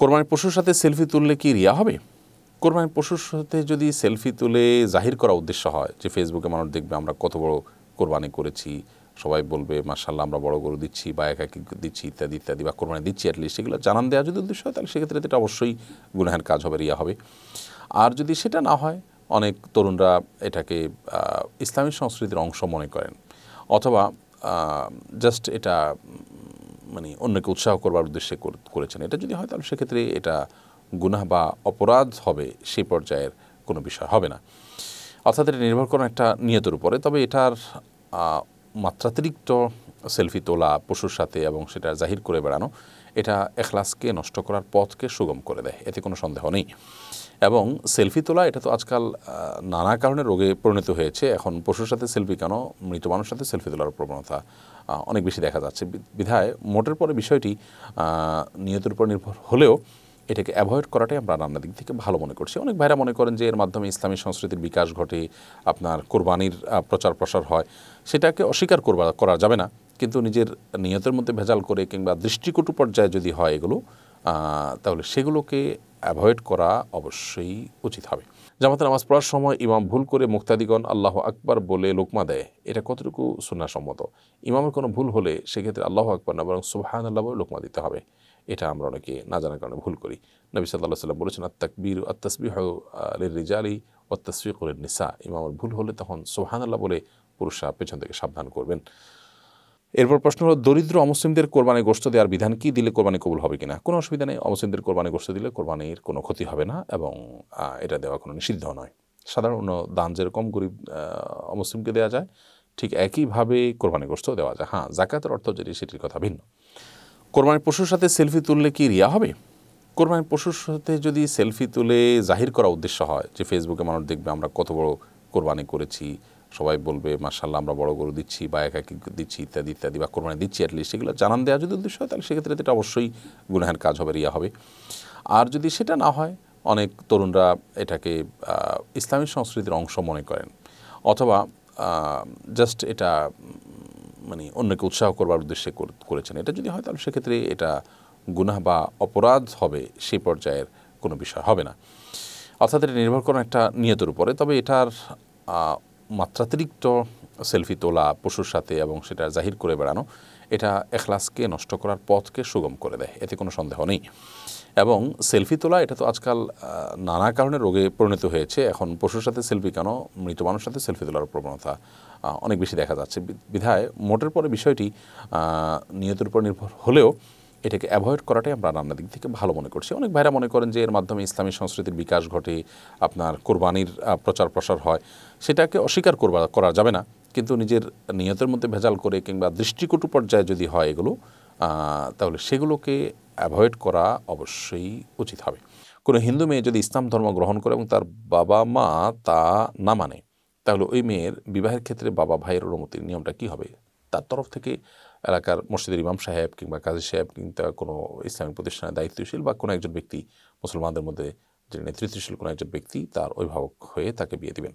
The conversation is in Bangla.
কোরবানির পশুর সাথে সেলফি তুললে কি রিয়া হবে কোরবানির পশুর সাথে যদি সেলফি তুলে জাহির করা উদ্দেশ্য হয় যে ফেসবুকে মানুষ দেখবে আমরা কত বড় কোরবানি করেছি সবাই বলবে মার্শাল্লাহ আমরা বড় গরু দিচ্ছি বা একাকি দিচ্ছি ইত্যাদি ইত্যাদি বা কোরবানি দিচ্ছি অ্যাটলিস্ট সেগুলো জানান দেওয়া যদি উদ্দেশ্য হয় তাহলে সেক্ষেত্রে এটা অবশ্যই গুনাহের কাজ হবে রিয়া হবে আর যদি সেটা না হয় অনেক তরুণরা এটাকে ইসলামী সংস্কৃতির অংশ মনে করেন অথবা জাস্ট এটা মানে অন্যকে উৎসাহ করবার উদ্দেশ্যে করেছেন এটা যদি হয় তাহলে সেক্ষেত্রে এটা গুনাহ বা অপরাধ হবে সেই পর্যায়ের কোনো বিষয় হবে না অর্থাৎ এটা নির্ভর করেন একটা নিয়তের উপরে তবে এটার মাত্রাতিরিক্ত সেলফি তোলা পশুর সাথে এবং সেটা জাহির করে বেড়ানো এটা এখলাসকে নষ্ট করার পথকে সুগম করে দেয় এতে কোনো সন্দেহ নেই এবং সেলফি তোলা এটা তো আজকাল নানা কারণে রোগে পরিণত হয়েছে এখন পশুর সাথে সেলফি কেন মৃত মানুষের সাথে সেলফি তোলার প্রবণতা অনেক বেশি দেখা যাচ্ছে বিধায় মোটের পরে বিষয়টি নিয়তের উপর নির্ভর হলেও এটাকে অ্যাভয়েড করাটাই আমরা রান্নার দিক থেকে ভালো মনে করছি অনেক ভাইরা মনে করেন যে এর মাধ্যমে ইসলামী সংস্কৃতির বিকাশ ঘটে আপনার কোরবানির প্রচার প্রসার হয় সেটাকে অস্বীকার করবা করা যাবে না কিন্তু নিজের নিয়তের মধ্যে ভেজাল করে কিংবা দৃষ্টিকটু পর্যায়ে যদি হয় এগুলো তাহলে সেগুলোকে অ্যাভয়েড করা অবশ্যই উচিত হবে জামাতে নামাজ পড়ার সময় ইমাম ভুল করে মুক্তাদিগণ আল্লাহ আকবার বলে লোকমা দেয় এটা কতটুকু সুন্নাসম্মত ইমামের কোনো ভুল হলে সেক্ষেত্রে আল্লাহ আকবর না বরং সুবাহান আল্লাহ বলে লোকমা দিতে হবে এটা আমরা অনেকে না জানার কারণে ভুল করি নবী সাল্লাহ সাল্লাম বলেছেন আত্তাকবীর আত্তাসবিহ রিজালি অত্তাসফিকুল নিসা ইমামের ভুল হলে তখন সোহান আল্লাহ বলে পুরুষরা পেছন থেকে সাবধান করবেন এরপর প্রশ্ন হলো দরিদ্র অমুসলিমদের কোরবানি গোষ্ঠ দেওয়ার বিধান কি দিলে কোরবানি কবুল হবে কিনা কোনো অসুবিধা নেই অমুসলিমদের কোরবানি গোষ্ঠ দিলে কোরবানির কোনো ক্ষতি হবে না এবং এটা দেওয়া কোনো নিষিদ্ধ নয় সাধারণ দান যেরকম গরিব অমুসলিমকে দেওয়া যায় ঠিক একইভাবে কোরবানি গোষ্ঠ দেওয়া যায় হ্যাঁ জাকাতের অর্থ যেটি সেটির কথা ভিন্ন কোরবানির পশুর সাথে সেলফি তুললে কি রিয়া হবে কোরবানির পশুর সাথে যদি সেলফি তুলে জাহির করা উদ্দেশ্য হয় যে ফেসবুকে মানুষ দেখবে আমরা কত বড় কোরবানি করেছি সবাই বলবে মার্শাল্লাহ আমরা বড় গরু দিচ্ছি বা একাকি দিচ্ছি ইত্যাদি ইত্যাদি বা কোরবানি দিচ্ছি অ্যাটলিস্ট সেগুলো জানান দেওয়া যদি উদ্দেশ্য হয় তাহলে সেক্ষেত্রে এটা অবশ্যই গুনাহের কাজ হবে ইয়ে হবে আর যদি সেটা না হয় অনেক তরুণরা এটাকে ইসলামী সংস্কৃতির অংশ মনে করেন অথবা জাস্ট এটা মানে অন্যকে উৎসাহ করবার উদ্দেশ্যে করেছেন এটা যদি হয় তাহলে সেক্ষেত্রে এটা গুনাহ বা অপরাধ হবে সেই পর্যায়ের কোনো বিষয় হবে না অর্থাৎ এটা নির্ভর করেন একটা নিয়তের উপরে তবে এটার মাত্রাতিরিক্ত সেলফি তোলা পশুর সাথে এবং সেটা জাহির করে বেড়ানো এটা এখলাসকে নষ্ট করার পথকে সুগম করে দেয় এতে কোনো সন্দেহ নেই এবং সেলফি তোলা এটা তো আজকাল নানা কারণে রোগে পরিণত হয়েছে এখন পশুর সাথে সেলফি কেন মৃত মানুষের সাথে সেলফি তোলার প্রবণতা অনেক বেশি দেখা যাচ্ছে বিধায় মোটের পরে বিষয়টি নিয়তের উপর নির্ভর হলেও এটাকে অ্যাভয়েড করাটাই আমরা রান্নার দিক থেকে ভালো মনে করছি অনেক ভাইরা মনে করেন যে এর মাধ্যমে ইসলামী সংস্কৃতির বিকাশ ঘটে আপনার কোরবানির প্রচার প্রসার হয় সেটাকে অস্বীকার করবা করা যাবে না কিন্তু নিজের নিয়তের মধ্যে ভেজাল করে কিংবা দৃষ্টিকটু পর্যায়ে যদি হয় এগুলো তাহলে সেগুলোকে অ্যাভয়েড করা অবশ্যই উচিত হবে কোনো হিন্দু মেয়ে যদি ইসলাম ধর্ম গ্রহণ করে এবং তার বাবা মা তা না মানে তাহলে ওই মেয়ের বিবাহের ক্ষেত্রে বাবা ভাইয়ের অনুমতির নিয়মটা কি হবে তার তরফ থেকে এলাকার মসজিদের ইমাম সাহেব কিংবা কাজী সাহেব কিংবা কোনো ইসলামিক প্রতিষ্ঠানের দায়িত্বশীল বা কোনো একজন ব্যক্তি মুসলমানদের মধ্যে যিনি নেতৃত্বশীল কোনো একজন ব্যক্তি তার অভিভাবক হয়ে তাকে বিয়ে দিবেন